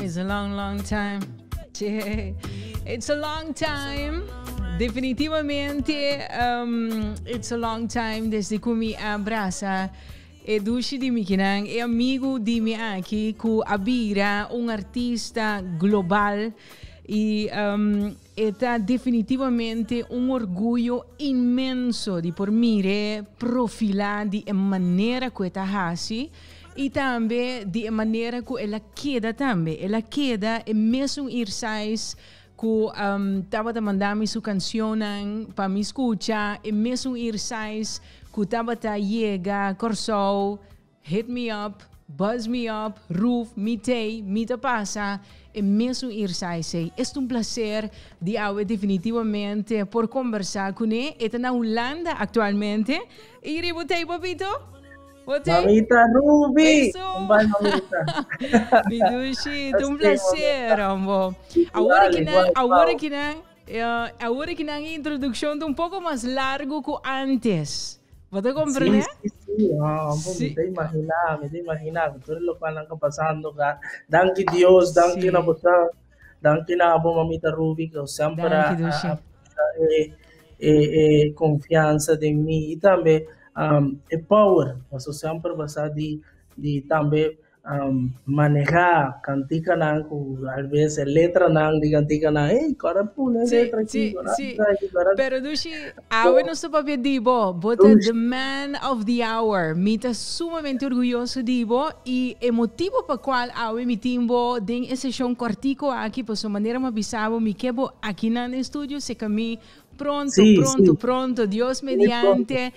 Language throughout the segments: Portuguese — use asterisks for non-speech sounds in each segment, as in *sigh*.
It's a long, long time. It's a long, time. Definitivamente, um, it's a long time desde que me abraça. e Dushi di Mikinang e amigo di Miyaki ku abira un artista global e um, è definitivamente un orgoglio immenso di pormire profilati in maniera questa hasi y también de manera que ella queda también. ella queda e eh, mesmo ir sais que um, mandándome su canción para me escucha. y eh, mesmo ir que estaba llegando, llega, hit me up, buzz me up, roof, me tay, me te passa imenso eh, ir irse. Es un placer de haber definitivamente por conversar con él. Está en Holanda actualmente. ¿Y papito? What Mamita Ruby! Eso. Un bal, mamita. Bidushi, *laughs* de un placer, ambo. Ahora que na, eh, ahora que na, uh, ahora que na introducción un poco más largo que antes. ¿Vos te comprendes? Sí, sí, sí. Oh, ambo, sí. me te imaginas, me te imaginas. Tú eres lo que andan pasando. Danke Dios, danke sí. na botá. Danke na abo mamita Ruby, que siempre ha, eh, eh, eh, confianza de mí y también um, poder, la asociación para passar de, de também manejar cantica nang, às letra nang, de cantica ei agora sí, letra aqui sí, sí. pero dushi awe no so de dibo bota the man of the hour está sumamente orgulloso dibo e emotivo pa qual awe mi timbo aquí, sessão cortico aqui por sua me quedo aquí mi quebo aqui na estúdio se cami pronto pronto pronto Dios mediante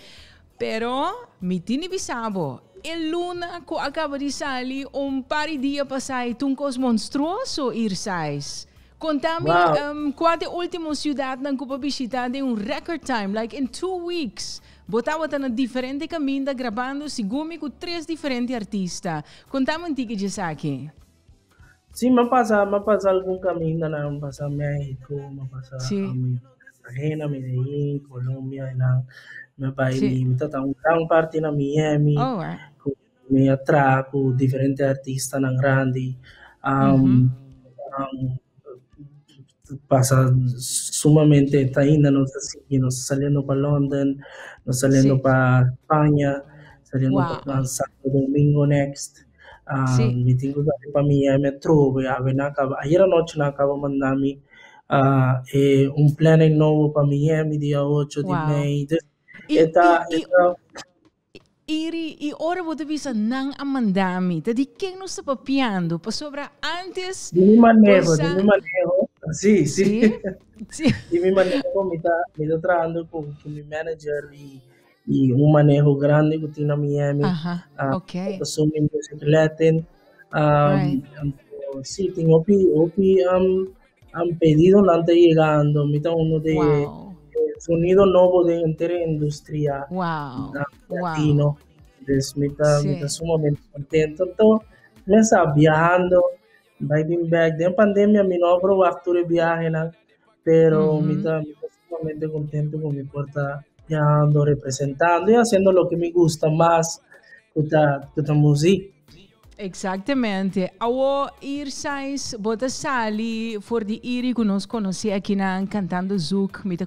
Pero, mi tinibisabo, el luna ko acaba de salir un par de días pasai tuncos monstruoso irsais. Contame wow. um, qual é a última cidade que você visitou em um record time, like in two weeks. Botava na diferente caminho, gravando segundo com três diferentes artistas. Contame um tique de saque. Sim, me passa, me passa algum caminho, não, me passa México, me passa... Sim. Cartagena, Medellín, Colombia, en la, me sí. tatang, tatang parte ng Miami. Oh, wow. May atraco, diferentes artistas ng Randy. Um, mm-hmm. um, pasa sumamente taína, nos, nos saliendo para London, no saliendo sí. para España, saliendo wow. para Santo Domingo next. Um, sí. Meeting ko sa Miami, a Metro, Ayer anoche na acabamos namin uh, eh, un plan nuevo para Miami día 8 wow. de May. Eta, I, I, eta, iri e ora vou te visa não amandami te di quem não papiando para sobra antes de me manejo de me manejo sí. sí. de mi manejo me tá me tá trazendo com com meu manager y, e um manejo grande que tem Miami Ajá, -huh. uh, ok assume music latin um, right. um, sim tem opi opi um han pedido no están llegando, mitad uno de eh, sonido nuevo de entera industria wow. latino. Wow. Entonces, mitad, sí. sumamente contento. Entonces, me está viajando, back back. De pandemia, mi no probé de viaje, ¿no? pero mira, -huh. mitad, sumamente contento con mi puerta viajando, representando y haciendo lo que me gusta más, con esta música. exatamente Ao irsais, bota sali, for ir conosco, conoscono sia aqui na Cantando Zouk, mita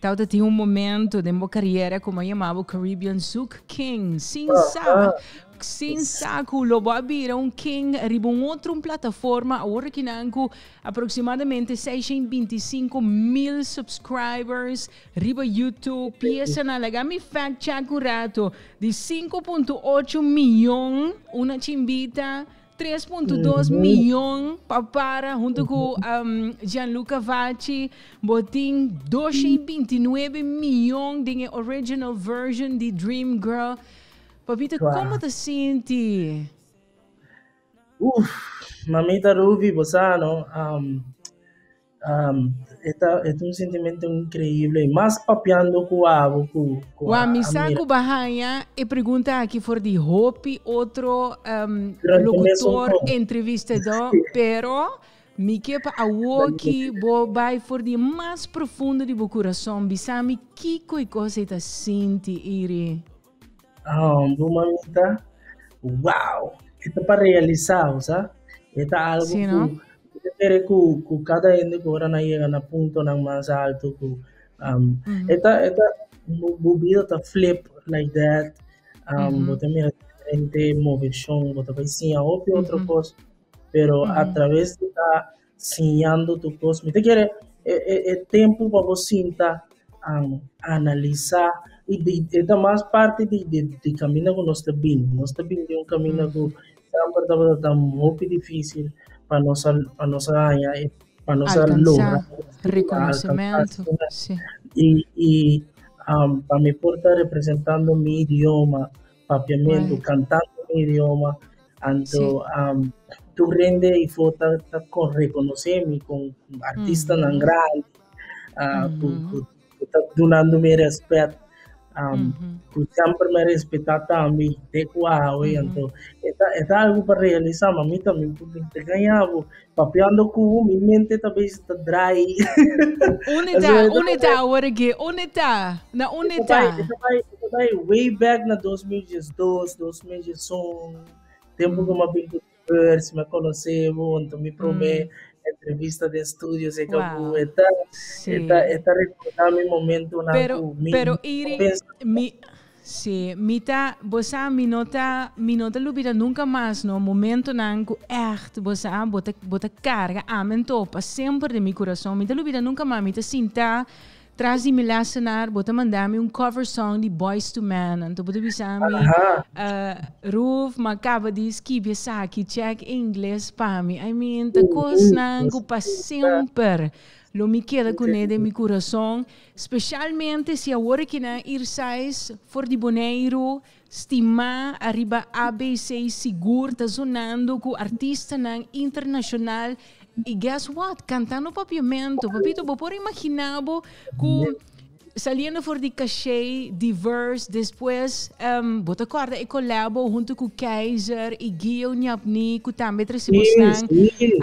tal te ti um momento de minha carreira como eu chamava Caribbean Zouk King, sim, ah, sabe? Ah saco lo abriram quem ribun outro plataforma o Rekinanku aproximadamente 625 mil subscribers riba YouTube pieza na legami fact check curato de 5.8 milhões uma chimbita 3.2 milhões para papara junto com um, Gianluca Vacci botin 229 milhões de original version de Dream Girl Papito, claro. ¿cómo te sientes? Uf, mamita Ruby, Bozano, um, um, esta, este es un sentimiento increíble, más papeando cuabo. Cu, cu, Guamisaco ah, Barranha e pergunta aqui fora de Hope, outro um, locutor, entrevistador, *laughs* pero... Mi quepa a woki bobai for di mais profundo de meu coração, bisami, que coi coisa tá senti, Iri? Hombre, ah, mamita, wow, Esto para realizar, ¿sabes? Está algo sí, ¿no? que, que, cada indico ahora no llega a punto más alto. um, mm -hmm. Esta, esta, movida está flip like that. Um, mm -hmm. Mira diferente movisión, otra vecina, obvio, mm -hmm. otro cosa, pero a través de estar enseñando tu cosa, te quiere el, eh, el, eh, el eh, tiempo para vos um, analizar y de, e más parte de, de, de con que nuestro está vindo. un está vindo de um muy que está difícil para nosotros, para nosotros área eh, para Y lograr logra. Reconhecimento. y um, para me puerta representando mi idioma, papiamento, cantando mi idioma, ando, um, y rende con reconocerme con artistas con reconhecer artista donando mi respeto sempre me respeitata a mim, de cuau, então, é algo para realizar, mas mim também, porque te ganhava, papiando com minha mente também está dry. *laughs* Unidade, unidade, orgue, unidade, na unidade. Isso way back na 2012, 2011, tempo que eu me conheci, me conheceu, então me prometi, entrevista de estudios de wow. está, está, está, recordando mi momento. Una, pero, mi, pero Iri, mi, sí, mita, vos mi nota, mi nota vida nunca más, no, momento en que echt, vos bota, bota carga, amen topa, siempre de mi corazón, mita vida nunca más, mi mita sinta, Trazi me lá cenar, bota mandar-me um cover song de Boys to Men. Então, bota bisami, uh, eh, Ruf, macaba diz que besaki, check inglês para mim. I mean, tá uh, coisa uh, nango para uh, sempre. Lo me queda com ele meu coração, especialmente se agora que não ir sais for de boneiro, stima arriba ABC seguro, ta tá zonando com artista internacional internacional ¿Y guess what? Cantando papiamento. Papito, vos por imaginar que saliendo por de caché, diverse, después, um, te acuerdas e colabo junto con Kaiser y Gil, Niapni, que também recebemos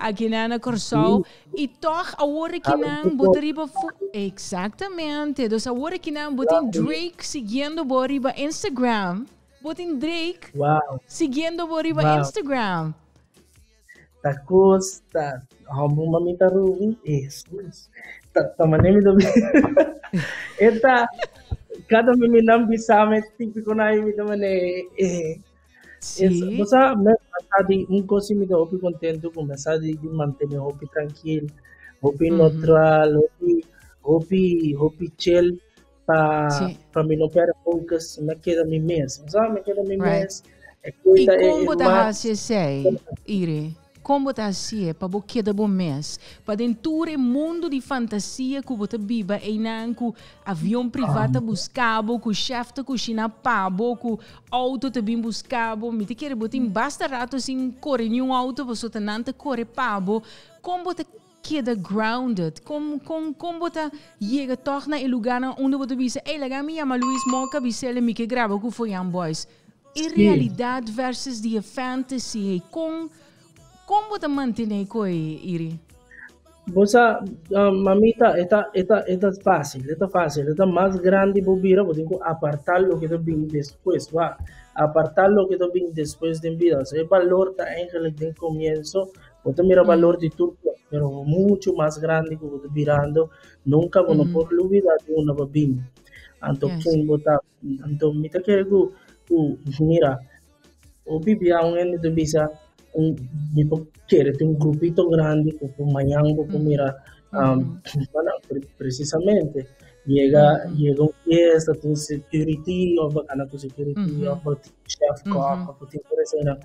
aquí en aqui corso, y Y toch, agora que a vou arriba... exactamente, Então, agora que Drake siguiendo por arriba Instagram. Vou Drake wow. siguiendo por Instagram. Takut, tak hubungan minta rugi, eh, tak teman ini tu. Eta kada mimi nam bisa me *laughs* típico nai me teman eh. Sí. sabe, mas me pasadi un cosi mi hopi contento começar pasadi manter mantener hopi tranquilo, hopi uh uhum. neutral, hopi hopi hopi chill para sí. mim não perder focus, me queda mim mesmo, sabe? Me queda mim right. mesmo. É, e é, como é, da é, Iri? como tá assim, é, para boqueta bom mês, para dentro é mundo de fantasia que você biba e não que avião privado buscava, que chefe tá cozinha auto que auto também buscava, me te quer botar basta rato assim, corre um auto, você tá nanta corre pabo, como você queda grounded, como como como você chega torna em lugar onde você diz, ei, lá me chama Luiz Moca, bisele me que grava, que foi um boys. E realidade versus the fantasy, com ¿Cómo te mantienes con Iri? Vos ah, mamita, esta, esta, esta es fácil, esta es fácil, esta más grande bobira, tengo que apartar lo que te bien después, va, apartar lo que te bien después de vida, o el valor de ángeles de comienzo, vos te el mm. valor de tu pero mucho más grande que que te mirando, nunca vos no mm. puedes olvidar de una bobina. Entonces, yes. vos está, entonces, quiero mira, o bibia un año de visa, un, tipo, quiérete un grupito grande, con mañango, con mira, um, bueno, precisamente, llega, llega una fiesta, tu security, o bacana tu security, o por ti chef, o por ti persona.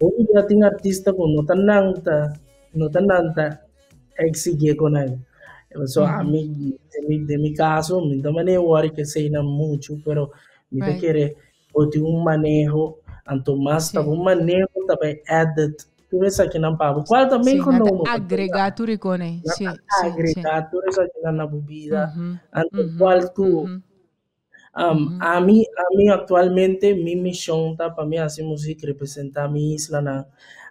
Hoy ya tengo artista con no tan nanta, no tan nanta, exige con él. So, a mí, de mi, de mi caso, no me worry que se mucho, pero mi right. te quiere, o tiene un manejo Antumás estava um maneiro também edit tudo isso aqui não pago cuál también con Sí, agregar tudo isso Sí, agregar tudo isso en na bebida ¿cuál qual tu um, a, mí, a mí actualmente mi misión está para mí hacer música, representar a mi isla. Na,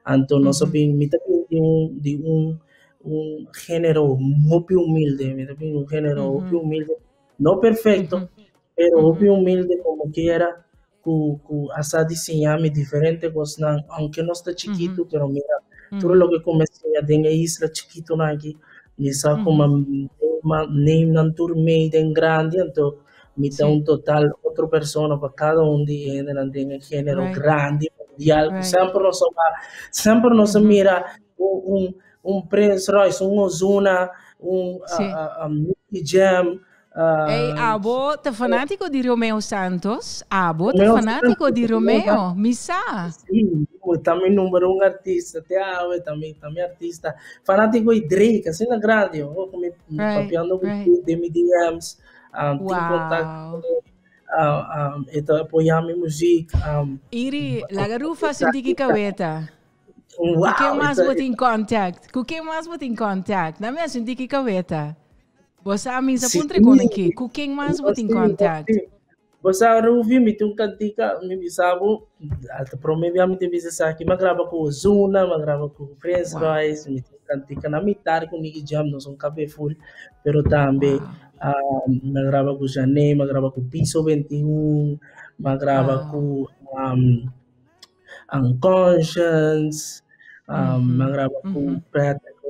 entonces, no soy mi de un, de un, un género muy humilde, mi un género muy humilde, no perfecto, pero muy humilde como quiera a hasta diseñarme diferente, pues, aunque no está chiquito, pero mira, todo lo que en isla chiquito, aquí, me saco uh grande, entonces, me un total, otro persona para cada un de género, de género grande, mundial, pues, siempre nos, siempre mira un, un, Prince Royce, un Ozuna, un Uh, Ehi, Abo, te fanatico di Romeo Santos? Abo, te fanatico Santos, di Romeo? Mi sa. Sim, também número um artista, te amo, também, também artista. Fanático de Drake, assim na grande, eu vou me right, papiando right. de me DMs, um, ehm, wow. contato uh, um, então ehm, apoiar minha música. Um, ehm, Iri, um, mm, la garufa senti que caveta. Wow, o que mais então, vou te em contact? Com quem mais vou te em contact? Na minha senti que caveta. Você a mim se encontra aqui. Com quem mais você tem contato? Você ouviu me um cantica, me sabe, até prometi me teve vezes aqui, mas grava com o Zuna, mas grava com o Friends Royce, me cantica na mitar com o Jam, não sou um café full, pero também ah, me grava com o Jané, me grava com o Piso 21, me grava com o Unconscious, me grava com o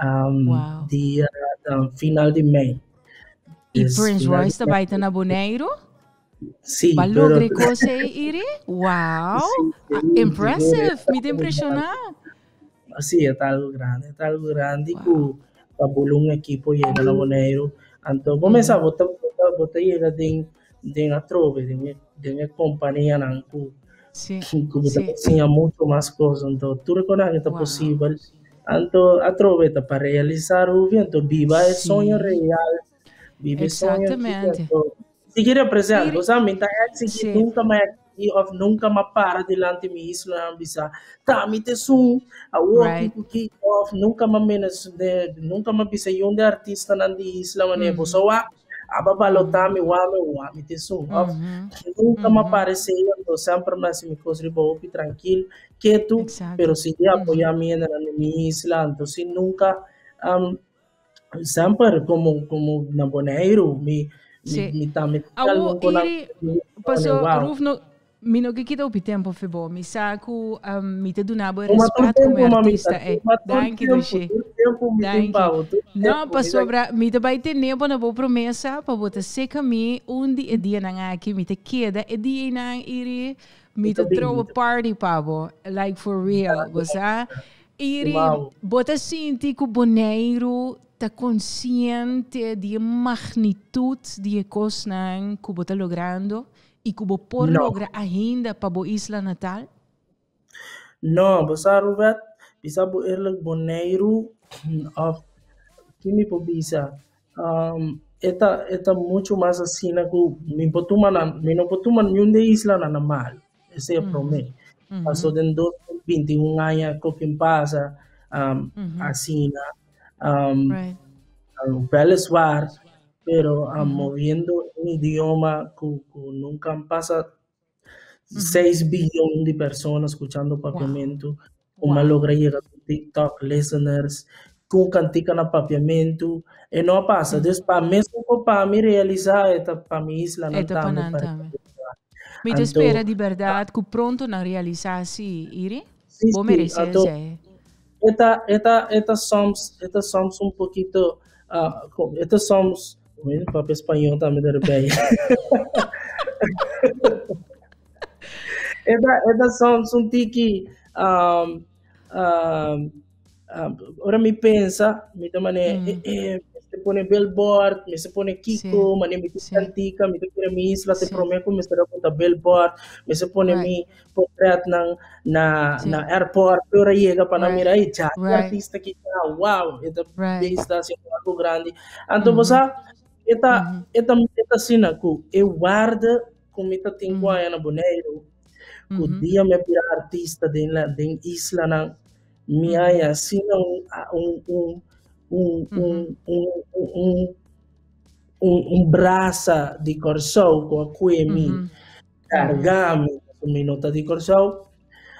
um, dia uh, um, final de maio. E Prince Royce também está na Boneiro? Sim. Para lograr coisas iri? Uau! Ah, impressive! É me impressionou! Sim, é algo grande, é algo grande wow. que para um equipo chega na Boneiro. Então, começa a botar, botar, botar chega tem tem a trova, tem tem a companhia não, Sim, *laughs* sim, sim, tinha muito mais coisas. Então, tudo que é possível a aproveita para realizar o vento. Viva é o sonho real. Viva Exatamente. o sonho Seguir é presente. Você me está nunca mais e of nunca mais para delante me isso na ambição. Tá, me te A work que of nunca mais menos de nunca mais bisa um de artista na de isla mané. Você ababalotami wame wame te suave uhum. nunca me uhum. apareceu eu então, sempre me se me contribuí tranquilo quieto pero se de uhum. apoiar minha na minha isla então se nunca sempre como como na boneiro me me me tá me né, Rufno Mino que chiedo o tempo per voi, mi sa che eh, um, mi ti donavo il rispetto come artista. Mamita, O danke Doshe. No, per sopra, mi ti vai tenere una buona promessa, per poter seca me un di e di nang aki, mi ti chiede e di nang iri, mi ti trovo party pavo, like for real, cosa? Iri, wow. bota sinti o boneiro, está consciente di magnitude di cosnang ku está, logrando. E Cubo por logra ainda para a Isla Natal? Não, Bossaro Vet, Bissabo Erlang Boneiro, mm, ah, Kimi Pobisa. Um, eta eta muito mais assim na ku min potuma na min potuma nyunde isla na namal esse é o mm-hmm. problema mm -hmm. so den 2021 anya ko kin pasa um mm -hmm. assim na um right. um, Belas pero a, ah, moviendo un idioma que, nunca pasa 6 billones de personas escuchando papiamento, Como llegar a TikTok listeners, que cantican papiamento, y no pasa. Entonces, para mí, para mí realizar, esta, para mi isla, no de verdad que pronto no realizar Iri? Sí, sí. Eh. Esta, un poquito, ah, esta Bueno, o español también também era bem. é da, é da som, som tiki, um, um, um, ora me piensa, me da mm. eh, eh, se pone billboard, me se pone Kiko, sí. mané me dice sí. antica, me dice mi isla, sí. te prometo, me estará con billboard, me se pone right. mi portrait na, na, sí. na airport, pero llega para right. mirar, y ya, right. artista que está, wow, é da right. besta, é algo grande. Mm-hmm. Então, mm Eta, uhum. eta, eta sina ku, eu guarda como ita tingo uhum. na boneiro, ku uhum. dia me pira artista den la den isla na mi ai assina um um um um uhum. um um, um, um, um braça de corsol com a cuemi uhum. cargame um minuto de corsol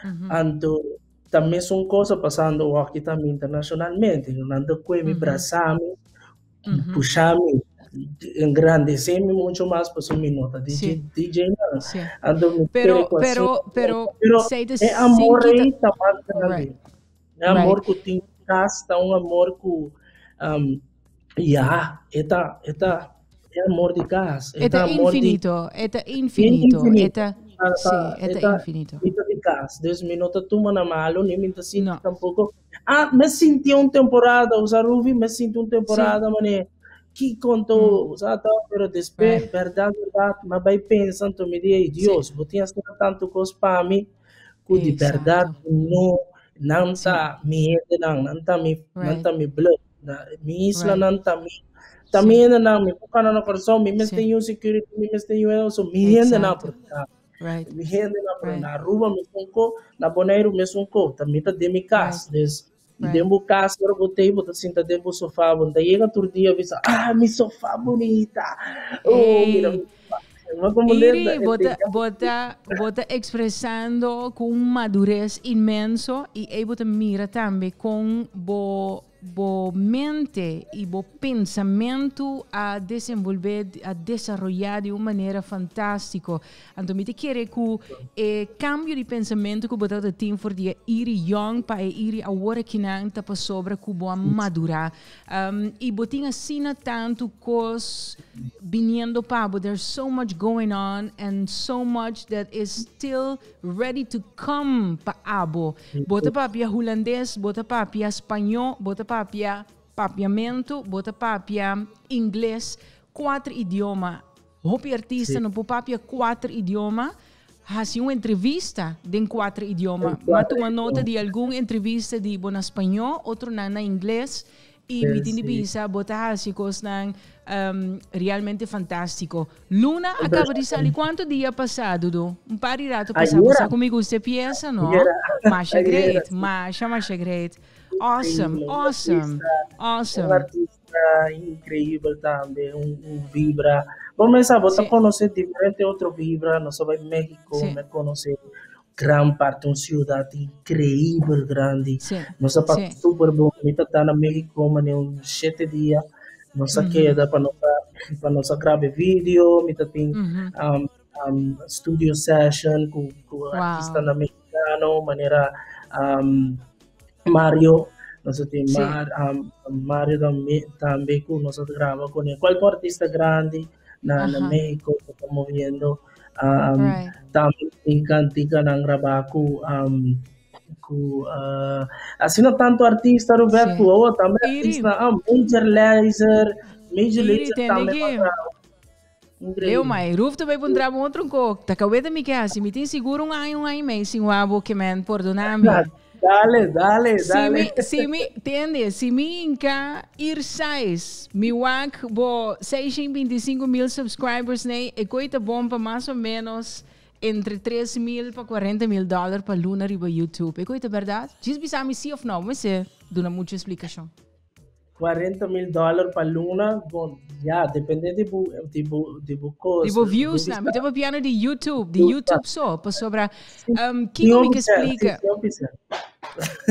uhum. anto também são coisas passando aqui também internacionalmente, não ando cuemi uhum. braçame, uhum. puxame engrandecemos muito mais por su minuto. DJ, sí. DJ não. Sí. Ando pero, pero, pero, pero, é amor aí tá mais grande. Right. É amor que tem casta, um amor que um, yeah, está, está, é amor de casa. É infinito, de... é infinito, é infinito é infinito. Vida de casa, 10 minutos, tu manda malo, nem me sinto tampouco. Ah, me senti um temporada, os Ruby, me sinto um temporada, sí. mané. que contou, sabe, para desper, verdade, verdade, mas vai pensando, tu me diz, Deus, vou ter tanto coisa para mim, que de verdade, não, não está me não, não está me, não está me blood, ¿mi isla não está me, também ainda mi? me focando no coração, me mesmo tenho security, me mesmo tenho isso, gente no não, right. me ainda não, na rua me sonco? na boneiro me sonco? também está de minha casa, Right. Dembo caso eu botei, botei assim, tá dembo sofá, botei. Chega outro dia, eu vi ah, mi sofá bonita. Oh, hey. mira. Iri bota, bota, bota expressando com uma madurez imenso e aí bota mira também com bo bo mente e bo pensamento a desenvolver, a desenvolver de uma maneira fantástica. Então, me quero que o eh, cambio de pensamento que botar de for de ir young para ir a hora que não tapa tá sobre que boa madurar. Um, e botinha assim tanto cos viniendo pabo. There's so much going on and so much that is still ready to come para abo. Uhum. Bota para holandês, bota para espanhol, bota papia, papiamento, bota papia, inglês, quatro idiomas. Hopi artista Sim. no papia quatro idiomas. Hasi uma entrevista em quatro idiomas. Mata uma nota de alguma entrevista de bom espanhol, outro na, na inglês. Y mi tinipisa, bota nan, um, realmente fantástico. Luna acaba de é sair, quanto dia passado do? Um par de rato passado. comigo você pensa, não? Masha great, masha, masha great. Awesome, um awesome, artista, awesome. Um artista incrível também, um, um vibra. Bom, começar, sabe, você conhece diferente outro vibra, nós vai México, Sim. me conhece gran parte, uma cidade incrível, grande. Sim. Nossa parte Sim. super bonita, está na México, mas um uns sete dias. Nossa uhum. queda para nossa, para vídeo, me tem uhum. um, um, studio session com, com wow. artista mexicano, maneira um, Mario, nosotros sí. Mar, um, Mario também, também también nosotros grabamos com ele. Qual artista grande na, na México que estamos viendo, um, right. también cantica ng rabaco, um, ku, uh, ah, assim não tanto artista Roberto, sí. ou também artista um, Major Laser, Major Laser também eu, mas Ruf também pondrá um outro coco. Tá cabendo me que assim, me tem seguro um ano, um ano e meio, sim, o abo que me perdonar-me. Claro. Dale, dale, dale. Si mi, si mi, entiende, si mi inca ir size, mi wak bo 625 mil subscribers, né? E coita bomba mais ou menos entre 3 mil para 40 mil dólares para Lunar e para YouTube. E coita verdade? Diz-me se ou não, mas é, dona muita explicação. 40 mil dólares para Luna, bom, já, depende de bu, de tipo coisa. Tipo views, né? Mas estava falando de YouTube, de YouTube só, para sobre... Um, Quem me explica... *laughs*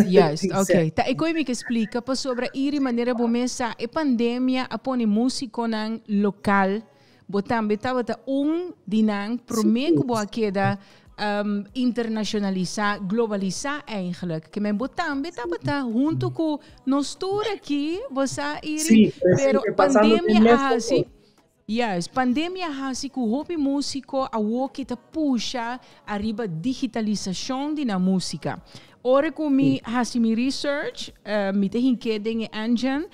Yes, *laughs* ok. Tá, e como me explica para sobre ir de maneira bomessa essa pandemia apone músico nan local, botam betava ta um dinan, promego boa queda um, internacionalizar, globalizar é eigenlijk. Que me botam, beta, beta, junto com nos todos aqui, você ir... Sim, pero assim. pandemia, assim... Yes, pandemia hasi o hobby músico a woki ta puxa arriba digitalização de na música. Ora com mi si assim, mi research, uh, mi te hinkeding e anjan,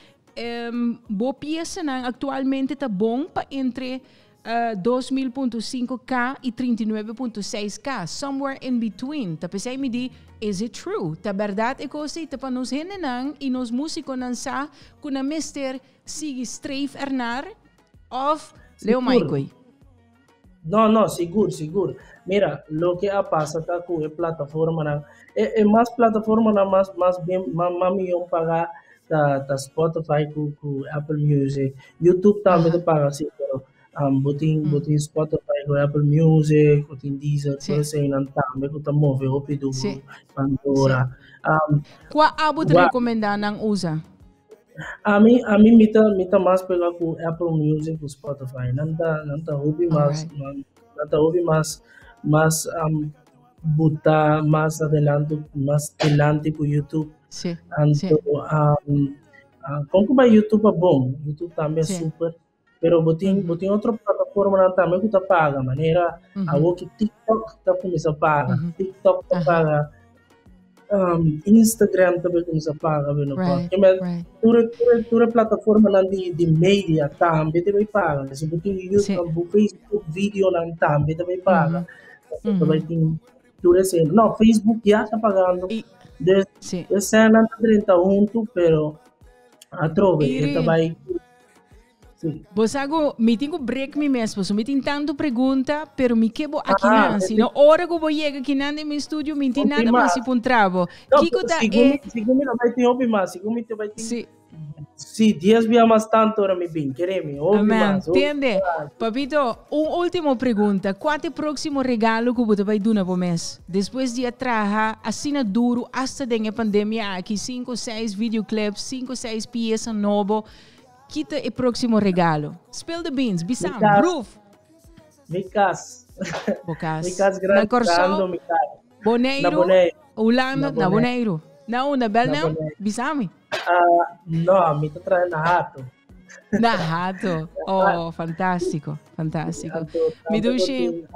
um, bo piesa nang né? actualmente ta tá bom pa entre uh, 20.5k e 39.6k, somewhere in between. Tapi tá saya me di, is it true? Ta tá verdad é e cosi, ta tá pa nos henenang e nos músico nansa kuna mister sigi straif ernar of Leo Maikoi. No, no, seguro, seguro. Mira, lo que ha pasado con la plataforma, na, e, eh, e eh, más plataforma, na, más, más bem, más, más millón pagar da, da Spotify, com, com Apple Music, YouTube também uh -huh. paga, sim, um, botem, hum. botem Spotify, Apple Music, botem Deezer, sì. queste in entrambe, tutta Tamove, Opidu, sì. Pandora. Sì. Um, Qua abot wa... recommenda ng usa? A mim, a Apple Music, Spotify. Não tá, não mas right. não tá ouvi mas um, botar mas adelante, adelante YouTube. Sim. Então, sí. um, uh, YouTube é bom? YouTube também sí. super pero botin uhum. Mm. botin outra plataforma lá também que tá paga maneira uhum. Mm-hmm. a o que TikTok tá começa a paga uhum. Mm-hmm. TikTok tá uhum. paga um, Instagram também começa a paga bem right, porque mas right. toda toda toda plataforma lá de de mídia também também paga se botin YouTube Facebook vídeo lá também também paga uhum. também tem tudo isso não Facebook já está pagando e... de, sí. de 131 pero a ah, trove, iri, e, vai Vos hago, me tengo break mi mesmo, me tengo tanto pregunta, pero me quebo aquí ah, nada, sino ahora que voy a llegar aquí nada en mi estudio, me tengo nada más y pon trabo. Kiko está... Segundo me vai ter hobby más, segundo me vai ter... Sí. Sí, 10 vía más tanto ahora mi bien, quereme, hobby más. Entiende? Papito, un último pregunta. ¿Cuál es el próximo regalo que vos vai dar por mes? Después de trabajar, asina duro, hasta de pandemia aquí, 5 6 videoclips, 5 6 piezas novas, kita e próximo regalo? Spill the beans, Bisam. roof. Micas. Bocas. Micas grande. Boneiro. Na Boneiro. Ulam, na Boneiro. Não, na Belo. Bisami? Ah, não, me to trazendo na Rato. Na Rato. Oh, fantástico, fantástico. Me duche...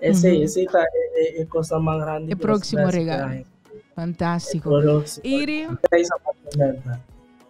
Esse, uhum. esse tá, é, é, coisa mais grande. E próximo regalo. Fantástico. Iri.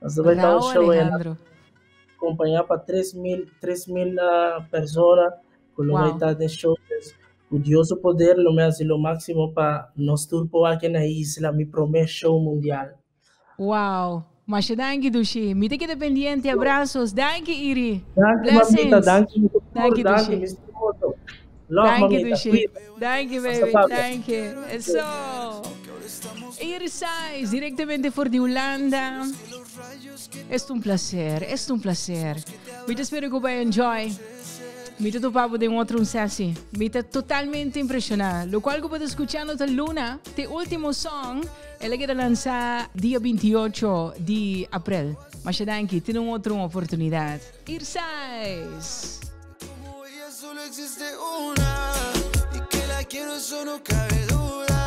Mas vai dar um show né? Alejandro. em acompanhar para 3 mil, 3 mil uh, ah, pessoas com uma idade de shows. O Deus poder o meu hace máximo para nos turpo aqui na isla, me promete show mundial. Uau! Mas danke, Dushi. Me tem dependente. Abraços. Danke, Iri. Danke, mamita. Danke, Dushi. danke, Mr. Love, danke, Dushi. Danke, baby. Danke. Eso. Iri Sais, diretamente por de Holanda. Es un placer, es un placer. me espero que vai enjoy. Mi tu papo de un otro un sassy. Me totalmente impresionada. Lo cual que puedo escuchando de Luna, este último song, él quiere lanzar día 28 de abril. Mas ya danke, tiene otra oportunidad. Irsais. Como ella solo existe una, y que la quiero, eso no cabe duda.